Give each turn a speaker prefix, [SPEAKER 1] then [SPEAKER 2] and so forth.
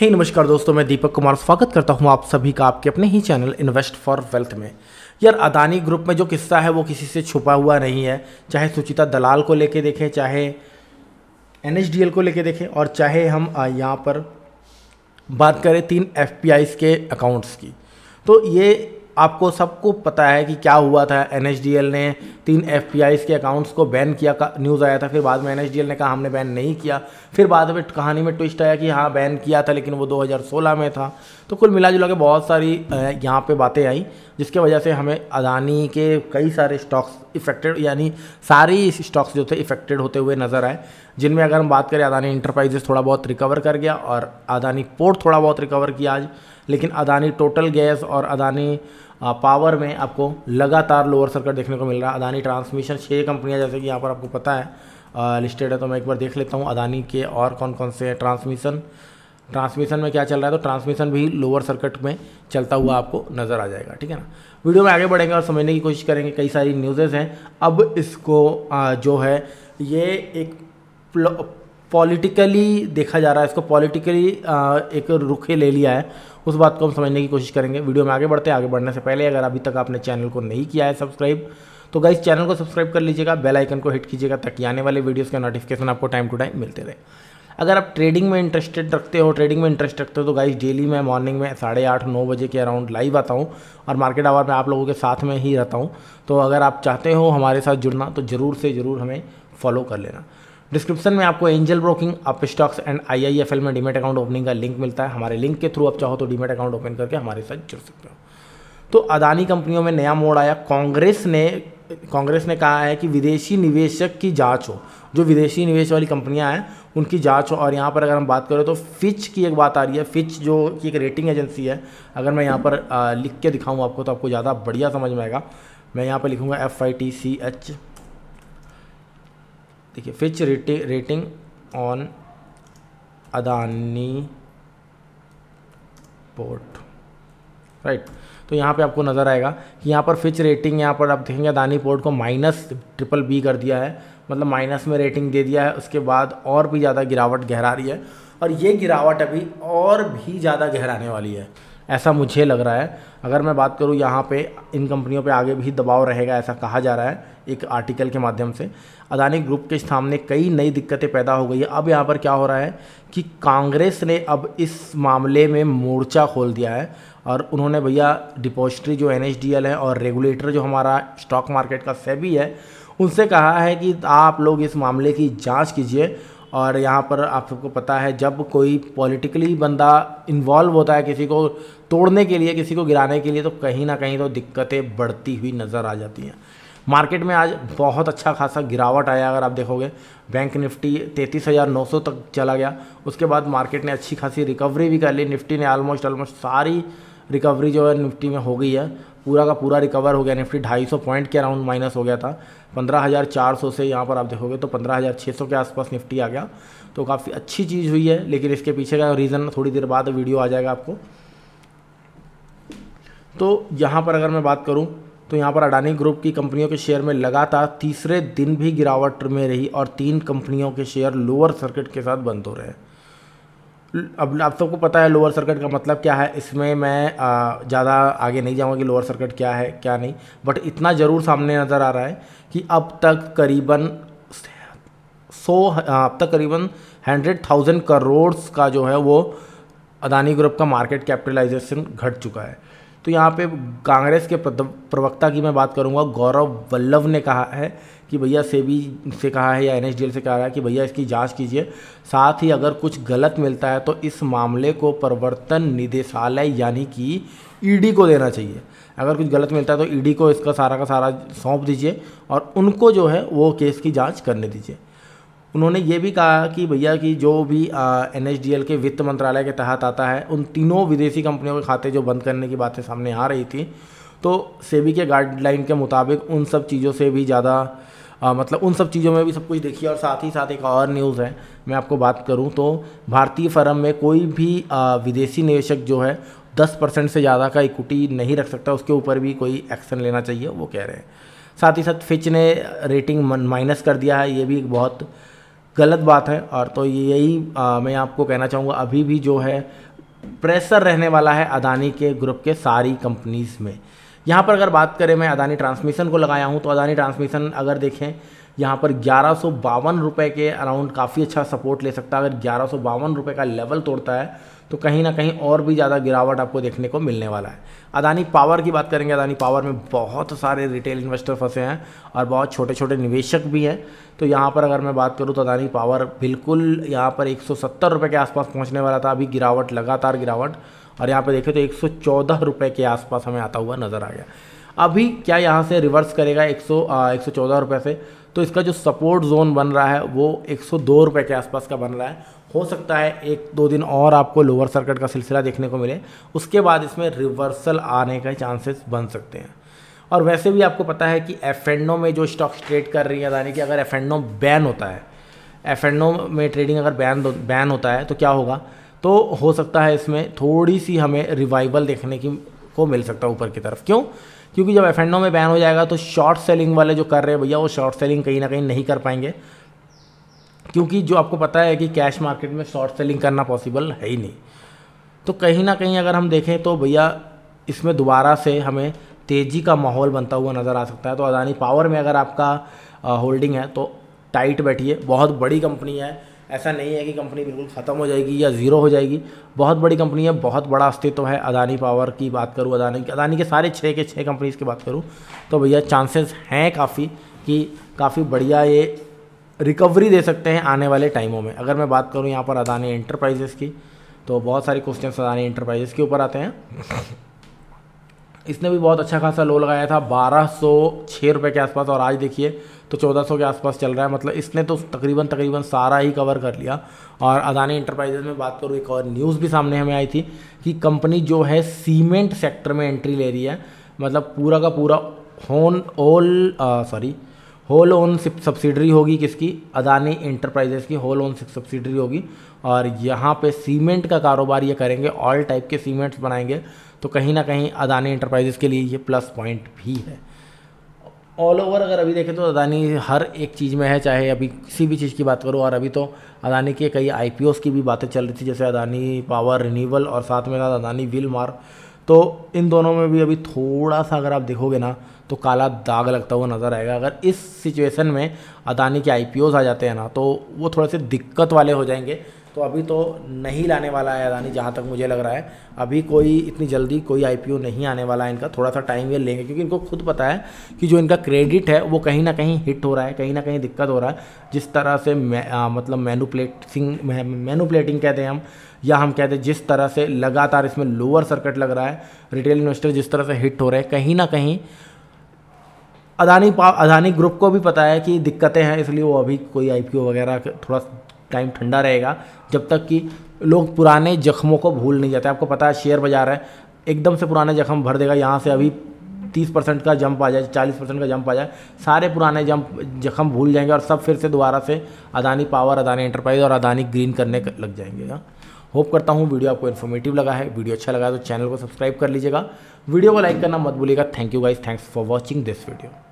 [SPEAKER 1] हे hey, नमस्कार दोस्तों मैं दीपक कुमार स्वागत करता हूं आप सभी का आपके अपने ही चैनल इन्वेस्ट फॉर वेल्थ में यार अदानी ग्रुप में जो किस्सा है वो किसी से छुपा हुआ नहीं है चाहे सुचिता दलाल को लेके देखें चाहे एन को लेके देखें और चाहे हम यहाँ पर बात करें तीन एफ के अकाउंट्स की तो ये आपको सबको पता है कि क्या हुआ था एन ने तीन एफ के अकाउंट्स को बैन किया का न्यूज़ आया था फिर बाद में एन ने कहा हमने बैन नहीं किया फिर बाद में कहानी में ट्विस्ट आया कि हाँ बैन किया था लेकिन वो 2016 में था तो कुल मिला जुला के बहुत सारी यहाँ पे बातें आई जिसके वजह से हमें अदानी के कई सारे स्टॉक्स इफेक्टेड यानी सारी स्टॉक्स जो थे इफेक्टेड होते हुए नज़र आए जिनमें अगर हम बात करें अदानी इंटरप्राइजेस थोड़ा बहुत रिकवर कर गया और अदानी पोर्ट थोड़ा बहुत रिकवर किया आज लेकिन अदानी टोटल गैस और अदानी पावर में आपको लगातार लोअर सर्कट देखने को मिल रहा है अदानी ट्रांसमिशन छः कंपनियां जैसे कि यहाँ पर आपको पता है लिस्टेड है तो मैं एक बार देख लेता हूँ अदानी के और कौन कौन से ट्रांसमिशन ट्रांसमिशन में क्या चल रहा है तो ट्रांसमिशन भी लोअर सर्किट में चलता हुआ आपको नज़र आ जाएगा ठीक है ना वीडियो में आगे बढ़ेंगे और समझने की कोशिश करेंगे कई सारी न्यूज़ेज़ हैं अब इसको जो है ये एक पॉलिटिकली देखा जा रहा है इसको पॉलिटिकली एक रुखे ले लिया है उस बात को हम समझने की कोशिश करेंगे वीडियो में आगे बढ़ते हैं आगे बढ़ने से पहले अगर अभी तक आपने चैनल को नहीं किया है सब्सक्राइब तो गाइस चैनल को सब्सक्राइब कर लीजिएगा बेल आइकन को हिट कीजिएगा ताकि आने वाले वीडियोस का नोटिफिकेशन आपको टाइम टू टाइम मिलते रहे अगर आप ट्रेडिंग में इंटरेस्टेड रखते हो ट्रेडिंग में इंटरेस्ट रखते हो तो गाइस डेली मैं मॉर्निंग में साढ़े आठ नौ बजे के अराउंड लाइव आता हूँ और मार्केट आवर में आप लोगों के साथ में ही रहता हूँ तो अगर आप चाहते हो हमारे साथ जुड़ना तो ज़रूर से ज़रूर हमें फॉलो कर लेना डिस्क्रिप्शन में आपको Angel broking Upstox and IIFL में डीमेट अकाउंट ओपनिंग का लिंक मिलता है हमारे लिंक के थ्रू आप चाहो तो डीमेट अकाउंट ओपन करके हमारे साथ जुड़ सकते हो तो अदानी कंपनियों में नया मोड़ आया कांग्रेस ने कांग्रेस ने कहा है कि विदेशी निवेशक की जांच हो जो विदेशी निवेश वाली कंपनियां हैं उनकी जांच हो और यहाँ पर अगर हम बात करें तो फिच की एक बात आ रही है फिच जो कि एक रेटिंग एजेंसी है अगर मैं यहाँ पर लिख के दिखाऊँ आपको तो आपको ज़्यादा बढ़िया समझ में आएगा मैं यहाँ पर लिखूँगा F I T C H देखिए Fitch rating on Adani port right तो यहाँ पे आपको नज़र आएगा कि यहाँ पर फिच रेटिंग यहाँ पर आप देखेंगे अदानी पोर्ट को माइनस ट्रिपल बी कर दिया है मतलब माइनस में रेटिंग दे दिया है उसके बाद और भी ज़्यादा गिरावट गहरा रही है और ये गिरावट अभी और भी ज़्यादा गहराने वाली है ऐसा मुझे लग रहा है अगर मैं बात करूँ यहाँ पे इन कंपनियों पे आगे भी दबाव रहेगा ऐसा कहा जा रहा है एक आर्टिकल के माध्यम से अदानी ग्रुप के सामने कई नई दिक्कतें पैदा हो गई है अब यहाँ पर क्या हो रहा है कि कांग्रेस ने अब इस मामले में मोर्चा खोल दिया है और उन्होंने भैया डिपॉजिटरी जो एन है और रेगुलेटर जो हमारा स्टॉक मार्केट का सेबी है उनसे कहा है कि आप लोग इस मामले की जाँच कीजिए और यहाँ पर आप सबको पता है जब कोई पॉलिटिकली बंदा इन्वॉल्व होता है किसी को तोड़ने के लिए किसी को गिराने के लिए तो कहीं ना कहीं तो दिक्कतें बढ़ती हुई नज़र आ जाती हैं मार्केट में आज बहुत अच्छा खासा गिरावट आया अगर आप देखोगे बैंक निफ्टी तैंतीस हज़ार नौ सौ तक चला गया उसके बाद मार्केट ने अच्छी खासी रिकवरी भी कर ली निफ्टी ने आलमोस्ट आलमोस्ट सारी रिकवरी जो है निफ्टी में हो गई है पूरा का पूरा रिकवर हो गया निफ्टी सौ पॉइंट के अराउंड माइनस हो गया था 15,400 से यहाँ पर आप देखोगे तो 15,600 के आसपास निफ्टी आ गया तो काफ़ी अच्छी चीज़ हुई है लेकिन इसके पीछे का रीज़न थोड़ी देर बाद वीडियो आ जाएगा आपको तो यहाँ पर अगर मैं बात करूँ तो यहाँ पर अडानी ग्रुप की कंपनियों के शेयर में लगातार तीसरे दिन भी गिरावट में रही और तीन कंपनियों के शेयर लोअर सर्किट के साथ बंद हो रहे हैं अब आप सबको पता है लोअर सर्किट का मतलब क्या है इसमें मैं ज़्यादा आगे नहीं जाऊँगा कि लोअर सर्किट क्या है क्या नहीं बट इतना ज़रूर सामने नज़र आ रहा है कि अब तक करीबन सौ अब तक करीबन हंड्रेड थाउजेंड करोड़ का जो है वो अदानी ग्रुप का मार्केट कैपिटलाइजेशन घट चुका है तो यहाँ पे कांग्रेस के प्रवक्ता की मैं बात करूँगा गौरव वल्लभ ने कहा है कि भैया सेबी से कहा है या एन से कहा है कि भैया इसकी जांच कीजिए साथ ही अगर कुछ गलत मिलता है तो इस मामले को प्रवर्तन निदेशालय यानी कि ईडी को देना चाहिए अगर कुछ गलत मिलता है तो ईडी को इसका सारा का सारा सौंप दीजिए और उनको जो है वो केस की जांच करने दीजिए उन्होंने ये भी कहा कि भैया कि जो भी एन के वित्त मंत्रालय के तहत आता है उन तीनों विदेशी कंपनियों के खाते जो बंद करने की बातें सामने आ रही थी तो सेबी के गाइडलाइन के मुताबिक उन सब चीज़ों से भी ज़्यादा मतलब उन सब चीज़ों में भी सब कुछ देखिए और साथ ही साथ एक और न्यूज़ है मैं आपको बात करूँ तो भारतीय फर्म में कोई भी आ, विदेशी निवेशक जो है दस परसेंट से ज़्यादा का इक्विटी नहीं रख सकता उसके ऊपर भी कोई एक्शन लेना चाहिए वो कह रहे हैं साथ ही साथ फिच ने रेटिंग माइनस कर दिया है ये भी एक बहुत गलत बात है और तो यही आ, मैं आपको कहना चाहूँगा अभी भी जो है प्रेशर रहने वाला है अदानी के ग्रुप के सारी कंपनीज़ में यहाँ पर अगर बात करें मैं अदानी ट्रांसमिशन को लगाया हूँ तो अदानी ट्रांसमिशन अगर देखें यहाँ पर ग्यारह सौ के अराउंड काफ़ी अच्छा सपोर्ट ले सकता है अगर ग्यारह का लेवल तोड़ता है तो कहीं ना कहीं और भी ज़्यादा गिरावट आपको देखने को मिलने वाला है अदानी पावर की बात करेंगे अदानी पावर में बहुत सारे रिटेल इन्वेस्टर फंसे हैं और बहुत छोटे छोटे निवेशक भी हैं तो यहाँ पर अगर मैं बात करूँ तो अदानी पावर बिल्कुल यहाँ पर एक सौ के आसपास पहुँचने वाला था अभी गिरावट लगातार गिरावट और यहाँ पर देखें तो एक सौ के आसपास हमें आता हुआ नज़र आ गया अभी क्या यहाँ से रिवर्स करेगा एक सौ से तो इसका जो सपोर्ट जोन बन रहा है वो एक सौ के आसपास का बन रहा है हो सकता है एक दो दिन और आपको लोअर सर्किट का सिलसिला देखने को मिले उसके बाद इसमें रिवर्सल आने के चांसेस बन सकते हैं और वैसे भी आपको पता है कि एफ में जो स्टॉक्स ट्रेड कर रही है यानी कि अगर एफ बैन होता है एफ में ट्रेडिंग अगर बैन बैन होता है तो क्या होगा तो हो सकता है इसमें थोड़ी सी हमें रिवाइवल देखने की को मिल सकता है ऊपर की तरफ क्यों क्योंकि जब एफ में बैन हो जाएगा तो शॉर्ट सेलिंग वाले जो कर रहे हैं भैया वो शॉर्ट सेलिंग कहीं ना कहीं नहीं कर पाएंगे क्योंकि जो आपको पता है कि कैश मार्केट में शॉर्ट सेलिंग करना पॉसिबल है ही नहीं तो कहीं ना कहीं अगर हम देखें तो भैया इसमें दोबारा से हमें तेज़ी का माहौल बनता हुआ नज़र आ सकता है तो अदानी पावर में अगर आपका होल्डिंग है तो टाइट बैठिए बहुत बड़ी कंपनी है ऐसा नहीं है कि कंपनी बिल्कुल ख़त्म हो जाएगी या ज़ीरो हो जाएगी बहुत बड़ी कंपनी है बहुत बड़ा अस्तित्व है अदानी पावर की बात करूँ अदानी की अदानी के सारे छः के छः कंपनीज़ की बात करूँ तो भैया चांसेस हैं काफ़ी कि काफ़ी बढ़िया ये रिकवरी दे सकते हैं आने वाले टाइमों में अगर मैं बात करूँ यहाँ पर अदानी इंटरप्राइजेस की तो बहुत सारे क्वेश्चन अदानी इंटरप्राइजेस के ऊपर आते हैं इसने भी बहुत अच्छा खासा लो लगाया था बारह सौ छः रुपये के आसपास और आज देखिए तो चौदह सौ के आसपास चल रहा है मतलब इसने तो तकरीबन तकरीबन सारा ही कवर कर लिया और अदानी इंटरप्राइजेज में बात करूँ एक और न्यूज़ भी सामने हमें आई थी कि कंपनी जो है सीमेंट सेक्टर में एंट्री ले रही है मतलब पूरा का पूरा होन all sorry whole own subsidiary होगी किसकी अदानी इंटरप्राइजेस की होल ओन सब्सिडरी होगी और यहाँ पे सीमेंट का कारोबार ये करेंगे ऑल टाइप के सीमेंट्स बनाएंगे तो कहीं ना कहीं अदानी इंटरप्राइजेस के लिए ये प्लस पॉइंट भी है ऑल ओवर अगर अभी देखें तो अदानी हर एक चीज़ में है चाहे अभी किसी भी चीज़ की बात करूँ और अभी तो अदानी के कई आई की भी बातें चल रही थी जैसे अदानी पावर रिन्यूबल और साथ में साथ अदानी विल मार तो इन दोनों में भी अभी थोड़ा सा अगर आप देखोगे ना तो काला दाग लगता हुआ नज़र आएगा अगर इस सिचुएशन में अदानी के आई आ जाते हैं ना तो वो थोड़े से दिक्कत वाले हो जाएंगे तो अभी तो नहीं लाने वाला है अदानी जहाँ तक मुझे लग रहा है अभी कोई इतनी जल्दी कोई आईपीओ नहीं आने वाला है इनका थोड़ा सा टाइम ये लेंगे क्योंकि इनको खुद पता है कि जो इनका क्रेडिट है वो कहीं ना कहीं हिट हो रहा है कहीं ना कहीं दिक्कत हो रहा है जिस तरह से मे, आ, मतलब मैनुपलेटिंग मैनुपलेटिंग कहते हैं हम या हम कहते हैं जिस तरह से लगातार इसमें लोअर सर्किट लग रहा है रिटेल इन्वेस्टर जिस तरह से हिट हो रहे हैं कहीं ना कहीं अदानी अदानी ग्रुप को भी पता है कि दिक्कतें हैं इसलिए वो अभी कोई आईपीओ वगैरह थोड़ा टाइम ठंडा रहेगा जब तक कि लोग पुराने जख्मों को भूल नहीं जाते आपको पता है शेयर बाजार है एकदम से पुराने जख्म भर देगा यहाँ से अभी तीस परसेंट का जंप आ जाए चालीस परसेंट का जंप आ जाए सारे पुराने जंप जख्म भूल जाएंगे और सब फिर से दोबारा से अदानी पावर अदानी एंटरप्राइज और अदानी ग्रीन करने लग जाएंगे होप हाँ। करता हूँ वीडियो आपको इन्फॉर्मेटिव लगा है वीडियो अच्छा लगा तो चैनल को सब्सक्राइब कर लीजिएगा वीडियो को लाइक करना मत भूलिएगा thank you guys thanks for watching this video